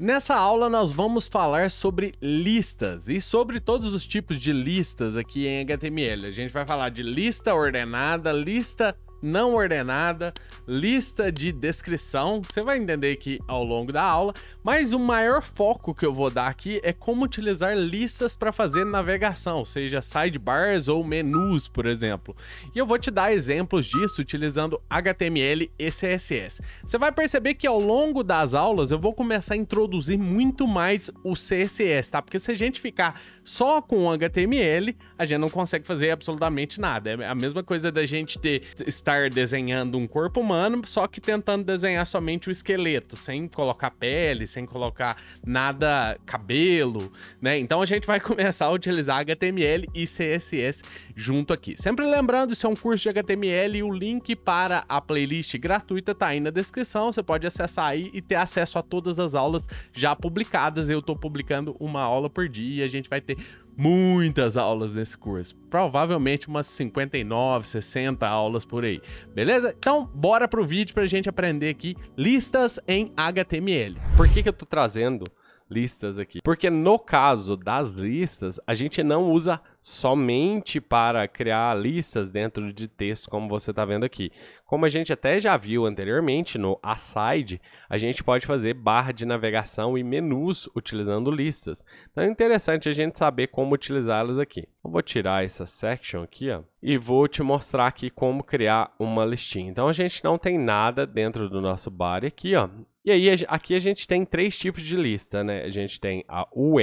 Nessa aula nós vamos falar sobre listas e sobre todos os tipos de listas aqui em HTML. A gente vai falar de lista ordenada, lista não ordenada, lista de descrição. Você vai entender aqui ao longo da aula, mas o maior foco que eu vou dar aqui é como utilizar listas para fazer navegação, seja sidebars ou menus, por exemplo. E eu vou te dar exemplos disso utilizando HTML e CSS. Você vai perceber que ao longo das aulas eu vou começar a introduzir muito mais o CSS, tá? Porque se a gente ficar só com HTML a gente não consegue fazer absolutamente nada. É a mesma coisa da gente ter, estar desenhando um corpo humano, só que tentando desenhar somente o esqueleto, sem colocar pele, sem colocar nada, cabelo, né? Então a gente vai começar a utilizar HTML e CSS junto aqui. Sempre lembrando, isso é um curso de HTML e o link para a playlist gratuita tá aí na descrição, você pode acessar aí e ter acesso a todas as aulas já publicadas. Eu tô publicando uma aula por dia e a gente vai ter muitas aulas nesse curso. Provavelmente umas 59, 60 aulas por aí. Beleza? Então, bora pro vídeo pra gente aprender aqui listas em HTML. Por que, que eu tô trazendo listas aqui. Porque no caso das listas, a gente não usa somente para criar listas dentro de texto, como você está vendo aqui. Como a gente até já viu anteriormente no Aside, a gente pode fazer barra de navegação e menus utilizando listas. Então é interessante a gente saber como utilizá-las aqui. Eu vou tirar essa section aqui ó, e vou te mostrar aqui como criar uma listinha. Então a gente não tem nada dentro do nosso bar aqui. ó. E aí, aqui a gente tem três tipos de lista, né? A gente tem a UL,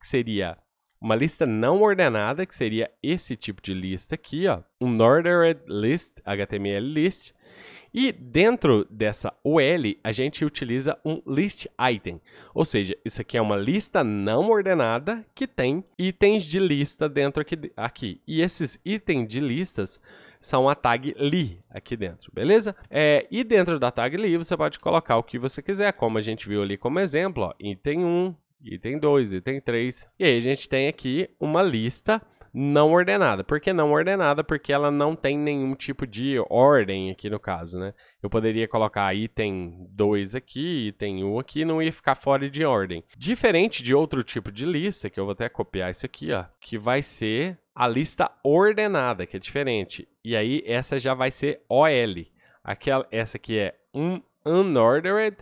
que seria uma lista não ordenada, que seria esse tipo de lista aqui, ó, um ordered list, HTML list. E dentro dessa UL, a gente utiliza um list item, ou seja, isso aqui é uma lista não ordenada que tem itens de lista dentro aqui. aqui. E esses itens de listas são a tag li aqui dentro, beleza? É, e dentro da tag li você pode colocar o que você quiser, como a gente viu ali como exemplo, ó, item 1, item 2, item 3. E aí a gente tem aqui uma lista não ordenada. Por que não ordenada? Porque ela não tem nenhum tipo de ordem aqui no caso, né? Eu poderia colocar item 2 aqui, item 1 aqui, não ia ficar fora de ordem. Diferente de outro tipo de lista, que eu vou até copiar isso aqui, ó, que vai ser a lista ordenada, que é diferente. E aí essa já vai ser OL. Aquela, essa aqui é um unordered.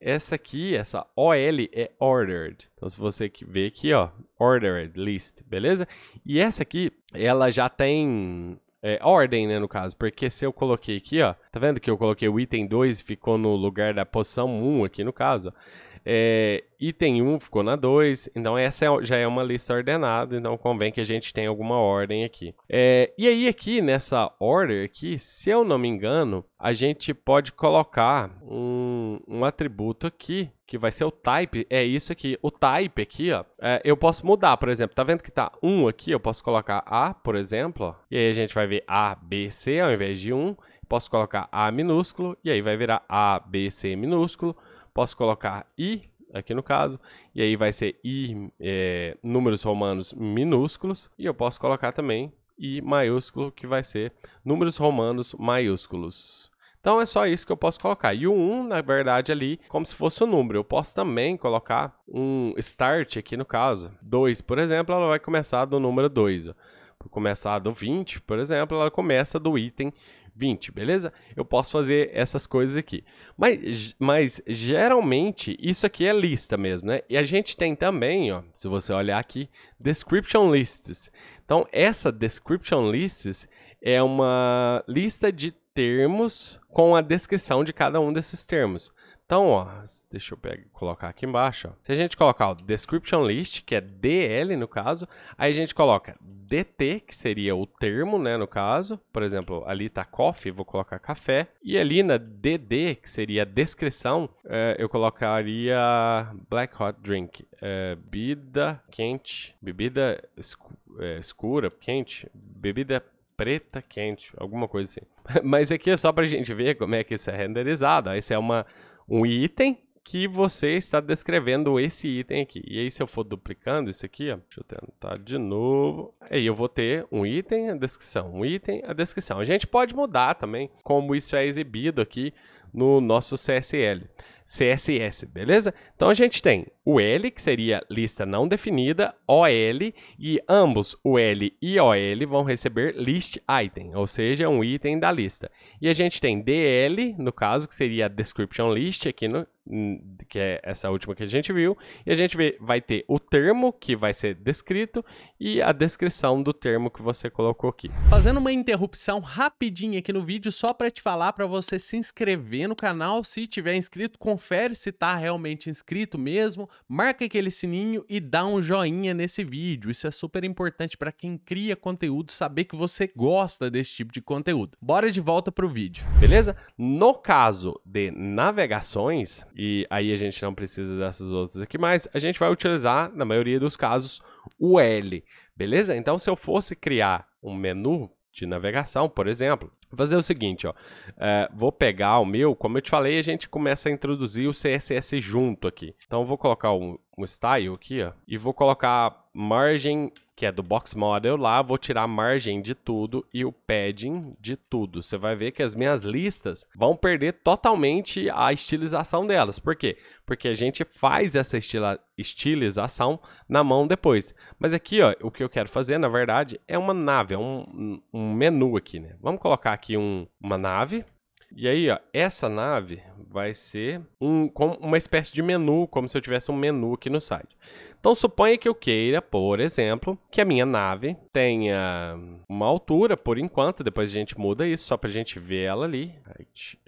Essa aqui, essa OL é ordered. Então se você ver aqui, ó, ordered list, beleza? E essa aqui, ela já tem é, ordem, né, no caso, porque se eu coloquei aqui, ó, tá vendo que eu coloquei o item 2 e ficou no lugar da posição 1 aqui no caso, ó. É, item 1 ficou na 2, então essa é, já é uma lista ordenada, então convém que a gente tenha alguma ordem aqui. É, e aí aqui, nessa order aqui, se eu não me engano, a gente pode colocar um, um atributo aqui, que vai ser o type, é isso aqui. O type aqui, ó, é, eu posso mudar, por exemplo, tá vendo que tá 1 aqui, eu posso colocar A, por exemplo, ó, e aí a gente vai ver A, B, C ao invés de 1, posso colocar A minúsculo, e aí vai virar A, B, C minúsculo, posso colocar i aqui no caso, e aí vai ser i é, números romanos minúsculos, e eu posso colocar também i maiúsculo, que vai ser números romanos maiúsculos. Então é só isso que eu posso colocar. E o 1, na verdade, ali, como se fosse um número. Eu posso também colocar um start aqui no caso. 2, por exemplo, ela vai começar do número 2. começar do 20, por exemplo, ela começa do item 20, beleza? Eu posso fazer essas coisas aqui. Mas, mas geralmente isso aqui é lista mesmo, né? E a gente tem também, ó, se você olhar aqui, description lists. Então essa description lists é uma lista de termos com a descrição de cada um desses termos. Então, ó, deixa eu pegar, colocar aqui embaixo. Ó. Se a gente colocar o description list, que é DL no caso, aí a gente coloca DT, que seria o termo, né, no caso. Por exemplo, ali tá coffee, vou colocar café. E ali na DD, que seria descrição, é, eu colocaria black hot drink, é, bebida quente, bebida eh, escura, quente, bebida preta quente, alguma coisa assim. Mas aqui é só pra gente ver como é que isso é renderizado. Isso é uma um item que você está descrevendo esse item aqui. E aí, se eu for duplicando isso aqui, ó, deixa eu tentar de novo. Aí eu vou ter um item, a descrição, um item, a descrição. A gente pode mudar também como isso é exibido aqui no nosso CSL. CSS, beleza? Então a gente tem o L, que seria lista não definida, OL, e ambos, o L e OL, vão receber list item, ou seja, um item da lista. E a gente tem DL, no caso, que seria description list aqui no que é essa última que a gente viu, e a gente vê, vai ter o termo que vai ser descrito e a descrição do termo que você colocou aqui. Fazendo uma interrupção rapidinha aqui no vídeo só para te falar para você se inscrever no canal, se tiver inscrito, confere se tá realmente inscrito mesmo, marca aquele sininho e dá um joinha nesse vídeo. Isso é super importante para quem cria conteúdo saber que você gosta desse tipo de conteúdo. Bora de volta pro vídeo. Beleza? No caso de navegações, e aí a gente não precisa dessas outras aqui mais. A gente vai utilizar, na maioria dos casos, o L, beleza? Então, se eu fosse criar um menu de navegação, por exemplo, Vou fazer o seguinte, ó. É, vou pegar o meu, como eu te falei, a gente começa a introduzir o CSS junto aqui. Então, vou colocar um, um style aqui, ó, e vou colocar margem, que é do box model lá, vou tirar a margem de tudo e o padding de tudo. Você vai ver que as minhas listas vão perder totalmente a estilização delas. Por quê? Porque a gente faz essa estilização na mão depois. Mas aqui, ó, o que eu quero fazer, na verdade, é uma nave, é um, um menu aqui, né? Vamos colocar aqui um, uma nave e aí, ó, essa nave vai ser um, com uma espécie de menu, como se eu tivesse um menu aqui no site. Então suponha que eu queira, por exemplo, que a minha nave tenha uma altura por enquanto, depois a gente muda isso só pra gente ver ela ali.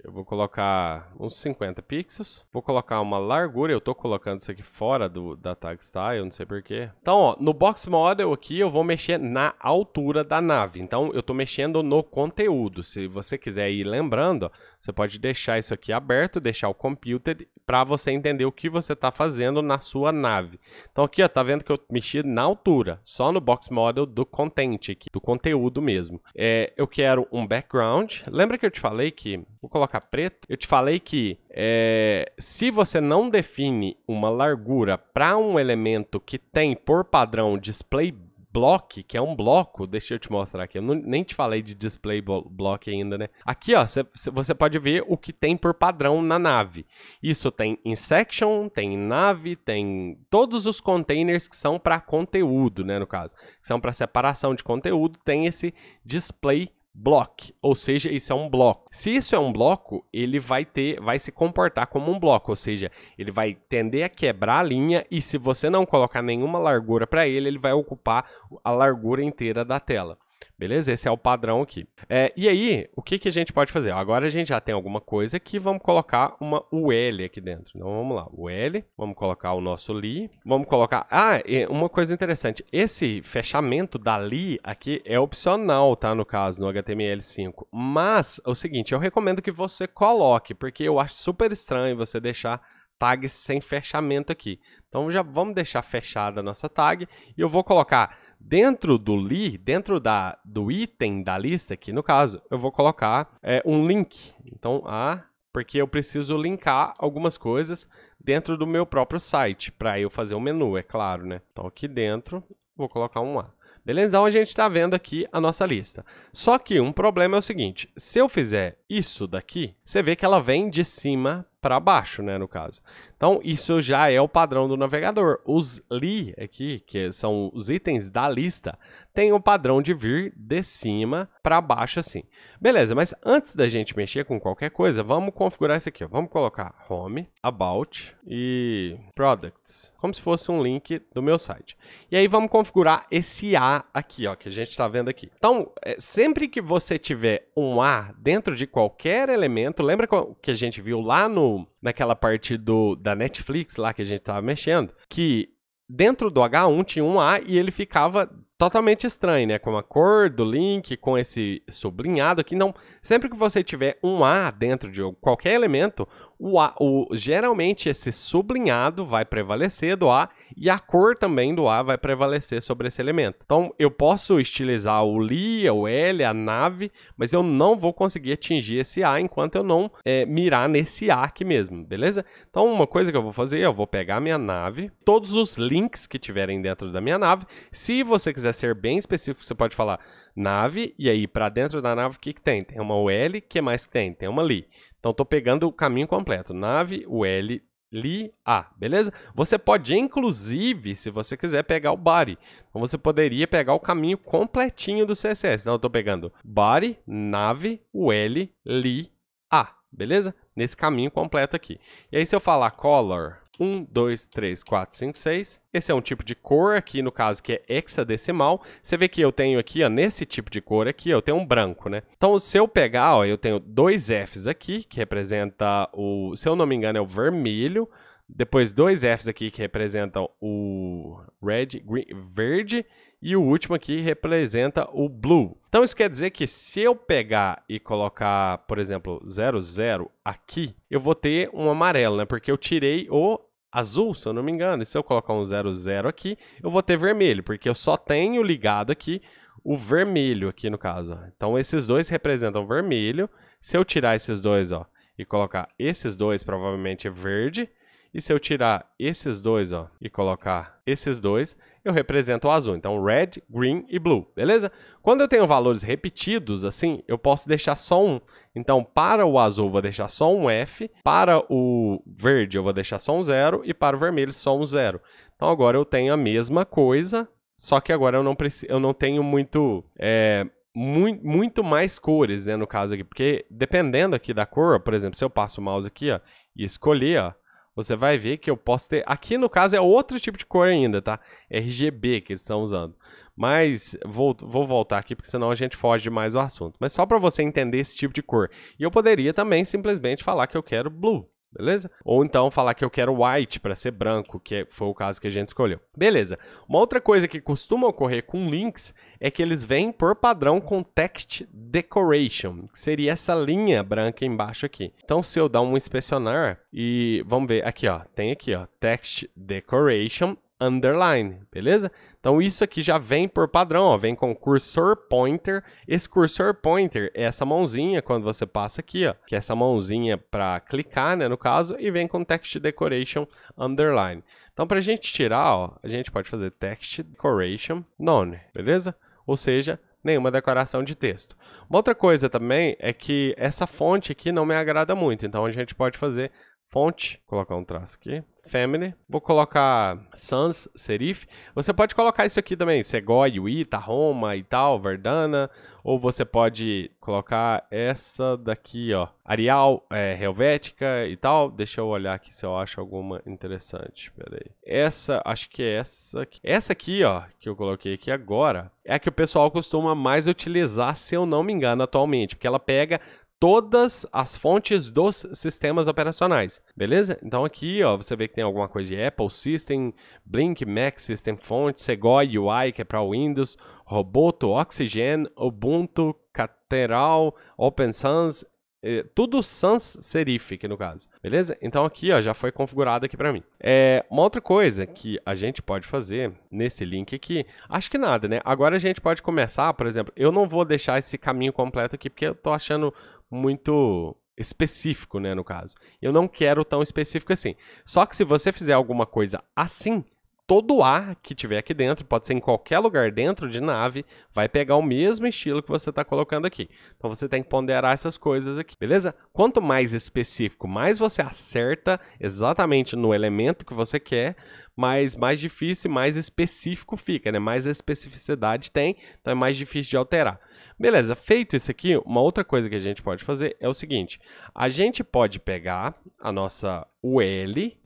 Eu vou colocar uns 50 pixels, vou colocar uma largura, eu tô colocando isso aqui fora do, da tag style, não sei porquê. Então, ó, no box model aqui eu vou mexer na altura da nave, então eu tô mexendo no conteúdo. Se você quiser ir lembrando, você pode deixar isso aqui aberto, deixar o computer para você entender o que você está fazendo na sua nave. Então aqui, ó, tá vendo que eu mexi na altura, só no box model do content aqui, do conteúdo mesmo. É, eu quero um background. Lembra que eu te falei que, vou colocar preto, eu te falei que é, se você não define uma largura para um elemento que tem por padrão display block, que é um bloco. Deixa eu te mostrar aqui. Eu não, nem te falei de display block ainda, né? Aqui, ó, cê, cê, você pode ver o que tem por padrão na nave. Isso tem em section, tem nave, tem todos os containers que são para conteúdo, né, no caso. Que são para separação de conteúdo, tem esse display block, ou seja, isso é um bloco. Se isso é um bloco, ele vai ter, vai se comportar como um bloco, ou seja, ele vai tender a quebrar a linha e se você não colocar nenhuma largura para ele, ele vai ocupar a largura inteira da tela. Beleza? Esse é o padrão aqui. É, e aí, o que, que a gente pode fazer? Agora a gente já tem alguma coisa que vamos colocar uma UL aqui dentro. Então vamos lá, UL, vamos colocar o nosso li, vamos colocar... Ah, uma coisa interessante, esse fechamento da li aqui é opcional, tá? No caso, no HTML5. Mas, é o seguinte, eu recomendo que você coloque, porque eu acho super estranho você deixar tags sem fechamento aqui. Então já vamos deixar fechada a nossa tag e eu vou colocar Dentro do li, dentro da, do item da lista, aqui no caso, eu vou colocar é, um link. Então, a, ah, porque eu preciso linkar algumas coisas dentro do meu próprio site, para eu fazer o um menu, é claro, né? Então, aqui dentro, vou colocar um A. Beleza? Então a gente está vendo aqui a nossa lista. Só que um problema é o seguinte, se eu fizer isso daqui, você vê que ela vem de cima para baixo, né, no caso. Então, isso já é o padrão do navegador. Os li aqui, que são os itens da lista, tem o padrão de vir de cima para baixo assim. Beleza, mas antes da gente mexer com qualquer coisa, vamos configurar isso aqui. Ó. Vamos colocar Home, About e Products, como se fosse um link do meu site. E aí vamos configurar esse A aqui, ó, que a gente está vendo aqui. Então, é, sempre que você tiver um A dentro de qualquer elemento, lembra que a gente viu lá no, naquela parte do, da da Netflix lá que a gente tava mexendo, que dentro do H1 tinha um A e ele ficava totalmente estranho, né? Com a cor do link, com esse sublinhado aqui. Não, sempre que você tiver um A dentro de qualquer elemento, o A, o, geralmente esse sublinhado vai prevalecer do A e a cor também do A vai prevalecer sobre esse elemento. Então eu posso estilizar o Li, o L, a nave, mas eu não vou conseguir atingir esse A enquanto eu não é, mirar nesse A aqui mesmo, beleza? Então uma coisa que eu vou fazer, eu vou pegar a minha nave, todos os links que tiverem dentro da minha nave. Se você quiser ser bem específico, você pode falar nave e aí para dentro da nave o que, que tem? Tem uma UL, que mais que tem? Tem uma Li. Então estou pegando o caminho completo. Nave, o L, li, A, beleza? Você pode, inclusive, se você quiser, pegar o body. Então você poderia pegar o caminho completinho do CSS. Então eu estou pegando body, nave, o L, li, A, beleza? Nesse caminho completo aqui. E aí se eu falar color, 1, 2, 3, 4, 5, 6. Esse é um tipo de cor aqui, no caso, que é hexadecimal. Você vê que eu tenho aqui, ó, nesse tipo de cor aqui, eu tenho um branco, né? Então, se eu pegar, ó, eu tenho dois Fs aqui, que representa o... Se eu não me engano, é o vermelho. Depois, dois Fs aqui, que representam o red, green, verde e o último aqui representa o blue. Então isso quer dizer que se eu pegar e colocar, por exemplo, 00 aqui, eu vou ter um amarelo, né? Porque eu tirei o azul, se eu não me engano. E se eu colocar um 00 aqui, eu vou ter vermelho, porque eu só tenho ligado aqui o vermelho aqui no caso. Então esses dois representam vermelho. Se eu tirar esses dois, ó, e colocar esses dois, provavelmente é verde. E se eu tirar esses dois ó, e colocar esses dois, eu represento o azul. Então, red, green e blue, beleza? Quando eu tenho valores repetidos, assim, eu posso deixar só um. Então, para o azul, vou deixar só um F. Para o verde, eu vou deixar só um zero. E para o vermelho, só um zero. Então, agora eu tenho a mesma coisa, só que agora eu não, preciso, eu não tenho muito... É, muito, muito mais cores, né, no caso aqui, porque dependendo aqui da cor, por exemplo, se eu passo o mouse aqui, ó, e escolher, ó, você vai ver que eu posso ter... Aqui, no caso, é outro tipo de cor ainda, tá? RGB que eles estão usando. Mas vou, vou voltar aqui, porque senão a gente foge demais do assunto. Mas só para você entender esse tipo de cor. E eu poderia também simplesmente falar que eu quero blue beleza? Ou então falar que eu quero white para ser branco, que foi o caso que a gente escolheu. Beleza. Uma outra coisa que costuma ocorrer com links é que eles vêm por padrão com text decoration, que seria essa linha branca embaixo aqui. Então se eu dar um inspecionar e vamos ver aqui, ó, tem aqui, ó, text decoration underline, beleza? Então isso aqui já vem por padrão, ó, vem com cursor pointer. Esse cursor pointer é essa mãozinha quando você passa aqui, ó, que é essa mãozinha para clicar, né, no caso, e vem com text decoration underline. Então para a gente tirar, ó, a gente pode fazer text decoration none, beleza? Ou seja, nenhuma decoração de texto. Uma outra coisa também é que essa fonte aqui não me agrada muito, então a gente pode fazer fonte, vou colocar um traço aqui, family, vou colocar sans serif. Você pode colocar isso aqui também, Segói, Ita, Roma e tal, Verdana, ou você pode colocar essa daqui, ó, Arial, é, Helvética e tal. Deixa eu olhar aqui se eu acho alguma interessante, peraí. Essa, acho que é essa aqui. Essa aqui, ó, que eu coloquei aqui agora, é a que o pessoal costuma mais utilizar, se eu não me engano, atualmente, porque ela pega todas as fontes dos sistemas operacionais, beleza? Então aqui, ó, você vê que tem alguma coisa de Apple System, Blink, Mac System Font, Segoy UI, que é para Windows, Roboto, Oxygen, Ubuntu, Cateral, Open Sans, eh, tudo sans serif aqui no caso, beleza? Então aqui, ó, já foi configurado aqui para mim. É, uma outra coisa que a gente pode fazer nesse link aqui, acho que nada, né? Agora a gente pode começar, por exemplo, eu não vou deixar esse caminho completo aqui porque eu tô achando muito específico, né, no caso. Eu não quero tão específico assim. Só que se você fizer alguma coisa assim, todo ar que tiver aqui dentro, pode ser em qualquer lugar dentro de nave, vai pegar o mesmo estilo que você está colocando aqui. Então você tem que ponderar essas coisas aqui, beleza? Quanto mais específico, mais você acerta exatamente no elemento que você quer, mas mais difícil e mais específico fica, né? Mais especificidade tem, então é mais difícil de alterar. Beleza, feito isso aqui, uma outra coisa que a gente pode fazer é o seguinte: a gente pode pegar a nossa UL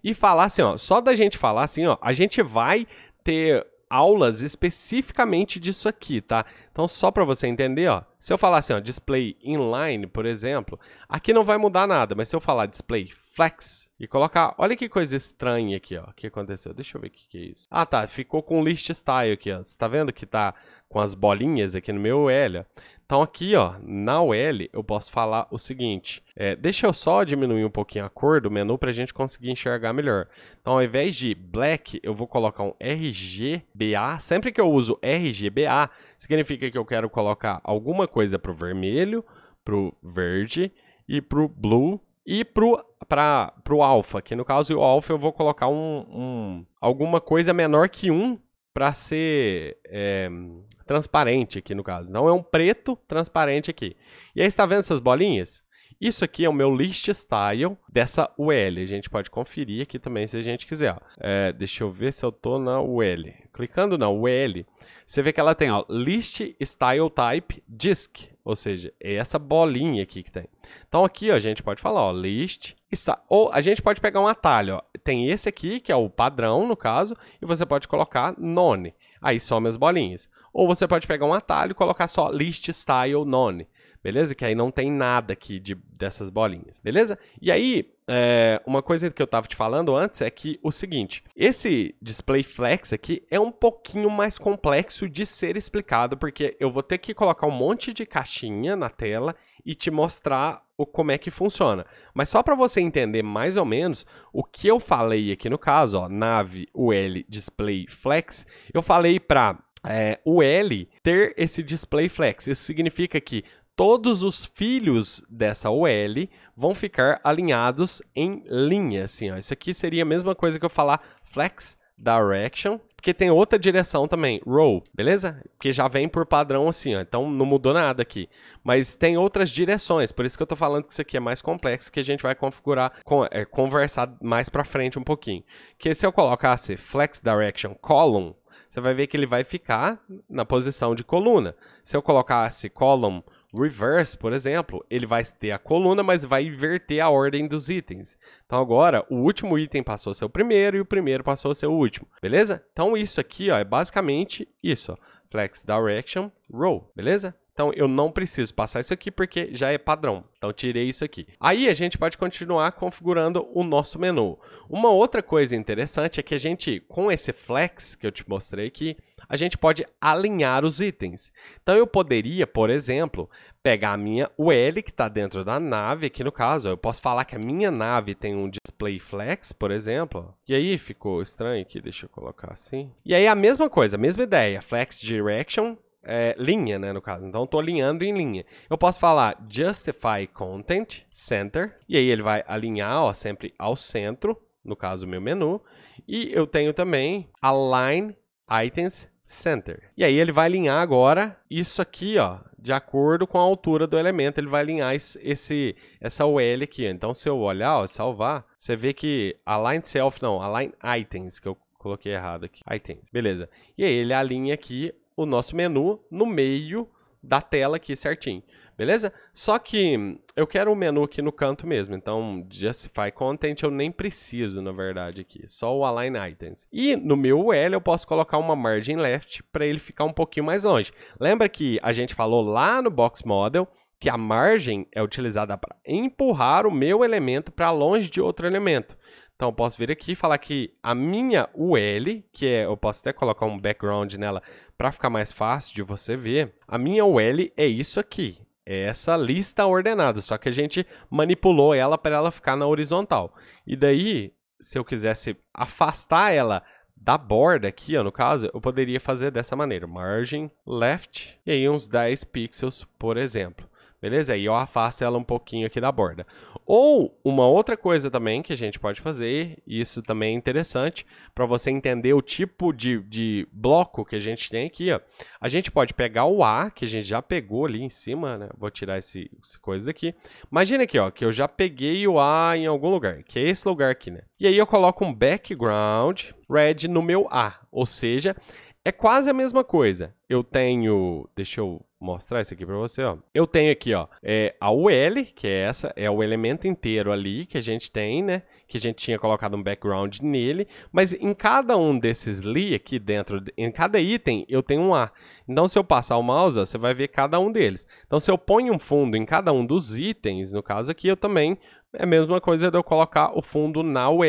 e falar assim, ó, só da gente falar assim, ó, a gente vai ter aulas especificamente disso aqui, tá? Então, só para você entender, ó, se eu falar assim, ó, display inline, por exemplo, aqui não vai mudar nada, mas se eu falar display flex e colocar, olha que coisa estranha aqui, ó, que aconteceu, deixa eu ver o que, que é isso. Ah, tá, ficou com list style aqui, ó, você tá vendo que tá com as bolinhas aqui no meu L, ó. Então aqui, ó, na UL, eu posso falar o seguinte. É, deixa eu só diminuir um pouquinho a cor do menu para a gente conseguir enxergar melhor. Então, ao invés de black, eu vou colocar um RGBA. Sempre que eu uso RGBA, significa que eu quero colocar alguma coisa para o vermelho, para o verde e para o blue e para o alfa, que no caso o alfa eu vou colocar um, um alguma coisa menor que 1 para ser é, transparente aqui no caso. não é um preto transparente aqui. E aí está vendo essas bolinhas? Isso aqui é o meu list style dessa UL. A gente pode conferir aqui também se a gente quiser. É, deixa eu ver se eu estou na UL. Clicando na UL, você vê que ela tem ó, list style type disk, ou seja, é essa bolinha aqui que tem. Então aqui ó, a gente pode falar ó, list style. ou a gente pode pegar um atalho. Ó. Tem esse aqui que é o padrão no caso e você pode colocar none. Aí some as bolinhas. Ou você pode pegar um atalho e colocar só list style none. Beleza? Que aí não tem nada aqui de, dessas bolinhas. Beleza? E aí, é, uma coisa que eu estava te falando antes é que o seguinte: esse display flex aqui é um pouquinho mais complexo de ser explicado, porque eu vou ter que colocar um monte de caixinha na tela e te mostrar o, como é que funciona. Mas só para você entender mais ou menos o que eu falei aqui no caso, ó, nave UL display flex, eu falei para é, o L ter esse display flex. Isso significa que todos os filhos dessa OL vão ficar alinhados em linha, assim, ó. Isso aqui seria a mesma coisa que eu falar flex direction, porque tem outra direção também, row, beleza? Que já vem por padrão assim, ó. Então não mudou nada aqui. Mas tem outras direções, por isso que eu tô falando que isso aqui é mais complexo, que a gente vai configurar, com, é, conversar mais pra frente um pouquinho. Que se eu colocasse flex direction column, você vai ver que ele vai ficar na posição de coluna. Se eu colocasse column reverse, por exemplo, ele vai ter a coluna, mas vai inverter a ordem dos itens. Então agora, o último item passou a ser o primeiro e o primeiro passou a ser o último, beleza? Então isso aqui ó, é basicamente isso, ó, flex direction row, beleza? Então eu não preciso passar isso aqui porque já é padrão. Então tirei isso aqui. Aí a gente pode continuar configurando o nosso menu. Uma outra coisa interessante é que a gente, com esse flex que eu te mostrei aqui, a gente pode alinhar os itens. Então eu poderia, por exemplo, pegar a minha UL que está dentro da nave, aqui no caso, eu posso falar que a minha nave tem um display flex, por exemplo. E aí ficou estranho aqui, deixa eu colocar assim. E aí a mesma coisa, a mesma ideia, flex direction, é, linha, né, no caso. Então, estou alinhando em linha. Eu posso falar justify content center, e aí ele vai alinhar, ó, sempre ao centro, no caso, o meu menu. E eu tenho também align items center. E aí ele vai alinhar agora isso aqui, ó, de acordo com a altura do elemento, ele vai alinhar isso, esse, essa UL aqui. Então, se eu olhar, ó, salvar, você vê que align self, não, align items, que eu coloquei errado aqui, items, beleza. E aí ele alinha aqui o nosso menu no meio da tela aqui certinho, beleza? Só que eu quero o menu aqui no canto mesmo, então Justify Content eu nem preciso, na verdade, aqui, só o Align Items. E no meu UL eu posso colocar uma Margin Left para ele ficar um pouquinho mais longe. Lembra que a gente falou lá no Box Model que a margem é utilizada para empurrar o meu elemento para longe de outro elemento. Então, eu posso vir aqui e falar que a minha UL, que é, eu posso até colocar um background nela para ficar mais fácil de você ver. A minha UL é isso aqui, é essa lista ordenada, só que a gente manipulou ela para ela ficar na horizontal. E daí, se eu quisesse afastar ela da borda aqui, ó, no caso, eu poderia fazer dessa maneira, margin left, e aí uns 10 pixels, por exemplo beleza? Aí eu afasto ela um pouquinho aqui da borda. Ou uma outra coisa também que a gente pode fazer, isso também é interessante para você entender o tipo de, de bloco que a gente tem aqui, ó. A gente pode pegar o A, que a gente já pegou ali em cima, né? Vou tirar esse, esse coisa daqui. Imagina aqui, ó, que eu já peguei o A em algum lugar, que é esse lugar aqui, né? E aí eu coloco um background red no meu A, ou seja, é quase a mesma coisa. Eu tenho, deixa eu mostrar isso aqui para você, ó. Eu tenho aqui, ó, é a UL, que é essa, é o elemento inteiro ali que a gente tem, né? Que a gente tinha colocado um background nele, mas em cada um desses li aqui dentro, em cada item, eu tenho um A. Então, se eu passar o mouse, ó, você vai ver cada um deles. Então, se eu ponho um fundo em cada um dos itens, no caso aqui, eu também é a mesma coisa de eu colocar o fundo na UL.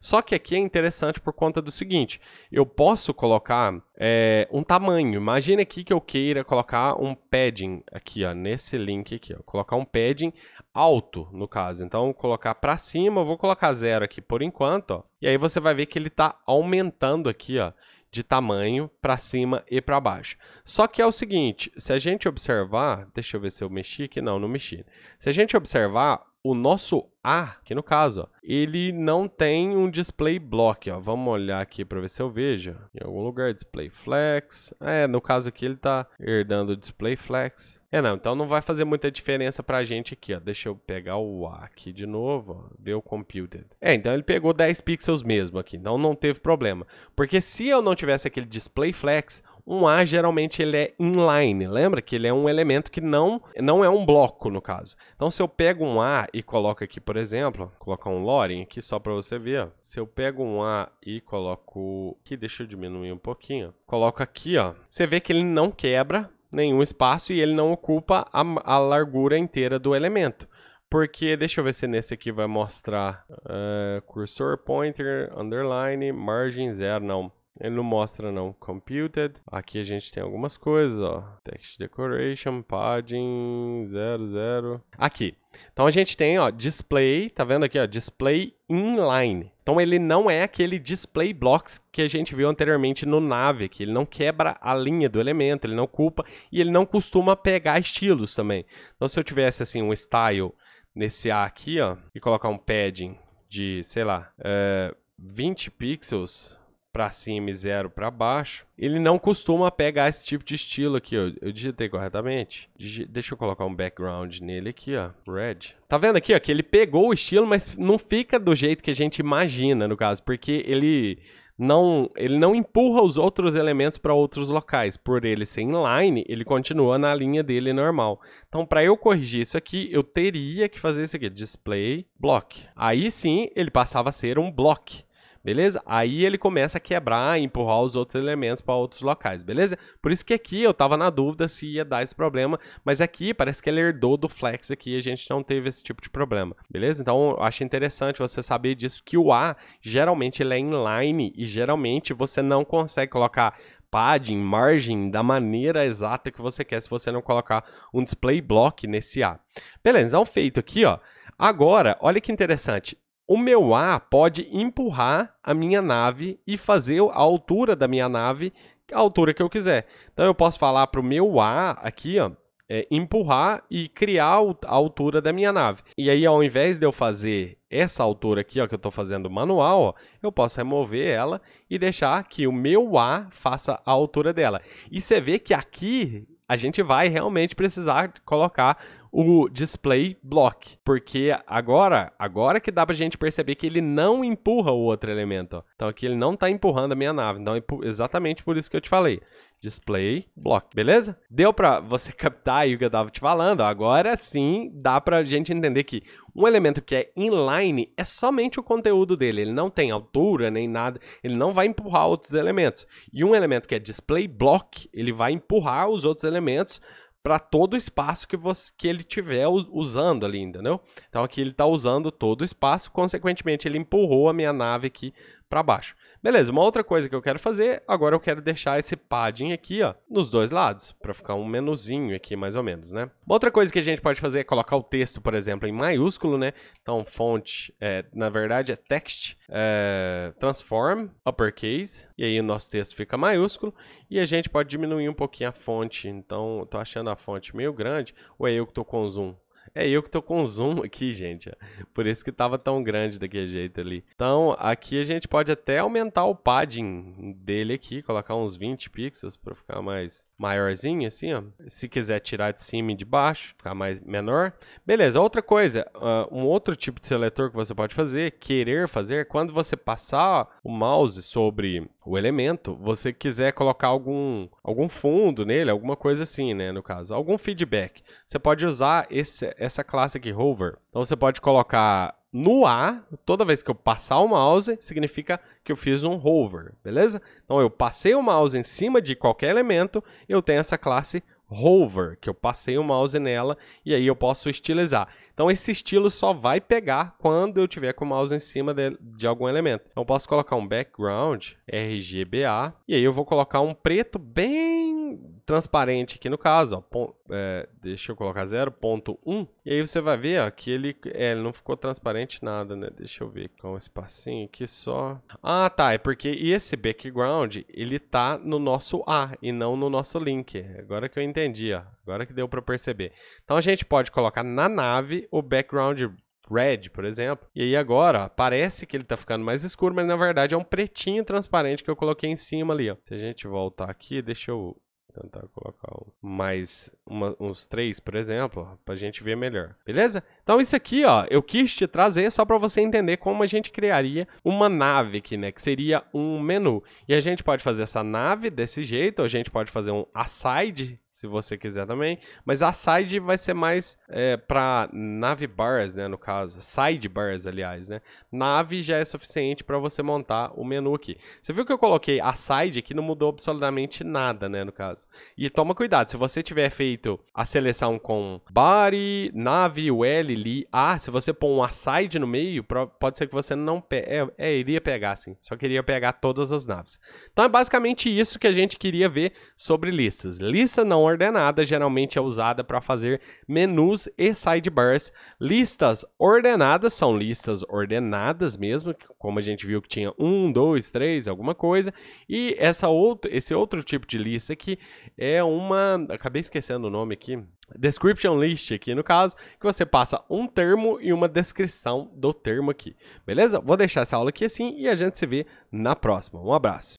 Só que aqui é interessante por conta do seguinte, eu posso colocar é, um tamanho. Imagina aqui que eu queira colocar um padding aqui, ó, nesse link aqui, ó, colocar um padding alto, no caso. Então, colocar para cima, vou colocar zero aqui por enquanto, ó. E aí você vai ver que ele está aumentando aqui, ó de tamanho para cima e para baixo. Só que é o seguinte, se a gente observar, deixa eu ver se eu mexi aqui, não, não mexi. Se a gente observar, o nosso A, que no caso, ó, ele não tem um display block, ó. Vamos olhar aqui para ver se eu vejo em algum lugar display flex. É, no caso aqui ele tá herdando o display flex. É, não, então não vai fazer muita diferença para a gente aqui, ó. Deixa eu pegar o A aqui de novo, Deu computed. É, então ele pegou 10 pixels mesmo aqui, então não teve problema. Porque se eu não tivesse aquele display flex, um A geralmente ele é inline, lembra que ele é um elemento que não, não é um bloco no caso. Então se eu pego um A e coloco aqui, por exemplo, colocar um loring aqui só para você ver, ó. se eu pego um A e coloco aqui, deixa eu diminuir um pouquinho, coloco aqui, ó, você vê que ele não quebra nenhum espaço e ele não ocupa a, a largura inteira do elemento. Porque, deixa eu ver se nesse aqui vai mostrar uh, cursor pointer, underline, margem zero, não. Ele não mostra não. Computed. Aqui a gente tem algumas coisas, ó. Text decoration, padding, 00. Aqui. Então a gente tem, ó, display, tá vendo aqui, ó, display inline. Então ele não é aquele display blocks que a gente viu anteriormente no nave, que ele não quebra a linha do elemento, ele não ocupa e ele não costuma pegar estilos também. Então se eu tivesse assim um style nesse A aqui, ó, e colocar um padding de, sei lá, é, eh, 20 pixels, para cima e zero para baixo, ele não costuma pegar esse tipo de estilo aqui, ó. Eu digitei corretamente. Digi Deixa eu colocar um background nele aqui, ó. Red. Tá vendo aqui, ó, que ele pegou o estilo, mas não fica do jeito que a gente imagina, no caso, porque ele não, ele não empurra os outros elementos para outros locais. Por ele ser inline, ele continua na linha dele normal. Então, para eu corrigir isso aqui, eu teria que fazer isso aqui, display block. Aí sim, ele passava a ser um block. Beleza? Aí ele começa a quebrar e empurrar os outros elementos para outros locais, beleza? Por isso que aqui eu tava na dúvida se ia dar esse problema, mas aqui parece que ele herdou do flex aqui e a gente não teve esse tipo de problema, beleza? Então eu acho interessante você saber disso, que o A geralmente ele é inline e geralmente você não consegue colocar padding, margem da maneira exata que você quer se você não colocar um display block nesse A. Beleza, então feito aqui, ó. Agora, olha que interessante o meu ar pode empurrar a minha nave e fazer a altura da minha nave a altura que eu quiser. Então eu posso falar para o meu ar aqui, ó, é, empurrar e criar a altura da minha nave. E aí, ao invés de eu fazer essa altura aqui, ó, que eu estou fazendo manual, ó, eu posso remover ela e deixar que o meu ar faça a altura dela. E você vê que aqui a gente vai realmente precisar colocar o display block, porque agora, agora que dá pra gente perceber que ele não empurra o outro elemento. Ó. Então aqui ele não tá empurrando a minha nave, então é exatamente por isso que eu te falei. Display block, beleza? Deu pra você captar aí o que eu tava te falando? Agora sim dá pra gente entender que um elemento que é inline é somente o conteúdo dele, ele não tem altura nem nada, ele não vai empurrar outros elementos. E um elemento que é display block, ele vai empurrar os outros elementos para todo o espaço que, você, que ele tiver usando ali, entendeu? Então aqui ele está usando todo o espaço, consequentemente ele empurrou a minha nave aqui para baixo. Beleza, uma outra coisa que eu quero fazer, agora eu quero deixar esse padding aqui, ó, nos dois lados, para ficar um menuzinho aqui, mais ou menos, né? Uma outra coisa que a gente pode fazer é colocar o texto, por exemplo, em maiúsculo, né? Então, fonte, é, na verdade, é text, é, transform, uppercase, e aí o nosso texto fica maiúsculo, e a gente pode diminuir um pouquinho a fonte, então, eu tô achando a fonte meio grande, ou é eu que tô com zoom? É eu que tô com zoom aqui, gente. Por isso que tava tão grande daquele jeito ali. Então, aqui a gente pode até aumentar o padding dele aqui, colocar uns 20 pixels para ficar mais maiorzinho, assim, ó. Se quiser tirar de cima e de baixo, ficar mais menor. Beleza, outra coisa, uh, um outro tipo de seletor que você pode fazer, querer fazer, é quando você passar o mouse sobre o elemento, você quiser colocar algum, algum fundo nele, alguma coisa assim, né, no caso, algum feedback, você pode usar esse, essa classe aqui, hover. Então você pode colocar no a toda vez que eu passar o mouse, significa que eu fiz um hover, beleza? Então eu passei o mouse em cima de qualquer elemento, eu tenho essa classe hover, que eu passei o mouse nela e aí eu posso estilizar. Então esse estilo só vai pegar quando eu tiver com o mouse em cima de, de algum elemento. Então eu posso colocar um background RGBA e aí eu vou colocar um preto bem transparente aqui no caso, ó, pon, é, deixa eu colocar 0.1 e aí você vai ver ó, que ele, é, ele não ficou transparente nada, né? Deixa eu ver com um espacinho aqui só. Ah, tá, é porque esse background ele tá no nosso A e não no nosso link. Agora que eu entendi, ó. Agora que deu para perceber. Então a gente pode colocar na nave o background red, por exemplo. E aí agora, ó, parece que ele tá ficando mais escuro, mas na verdade é um pretinho transparente que eu coloquei em cima ali, ó. Se a gente voltar aqui, deixa eu tentar colocar mais uma, uns três, por exemplo, para a gente ver melhor. Beleza? Então isso aqui, ó, eu quis te trazer só para você entender como a gente criaria uma nave aqui, né? Que seria um menu. E a gente pode fazer essa nave desse jeito, ou a gente pode fazer um aside, se você quiser também. Mas a side vai ser mais é, para nave bars, né, no caso. Side bars, aliás, né. Nave já é suficiente para você montar o menu aqui. Você viu que eu coloquei a side que não mudou absolutamente nada, né, no caso. E toma cuidado, se você tiver feito a seleção com body, nave, UL, li, A, se você pôr um aside no meio, pode ser que você não pegue. é, é, iria pegar, sim. Só queria pegar todas as naves. Então é basicamente isso que a gente queria ver sobre listas. Lista não ordenada geralmente é usada para fazer menus e sidebars. Listas ordenadas são listas ordenadas mesmo, como a gente viu que tinha um, dois, três, alguma coisa. E essa outro, esse outro tipo de lista aqui é uma. Acabei esquecendo o nome aqui. Description list aqui no caso, que você passa um termo e uma descrição do termo aqui. Beleza? Vou deixar essa aula aqui assim e a gente se vê na próxima. Um abraço.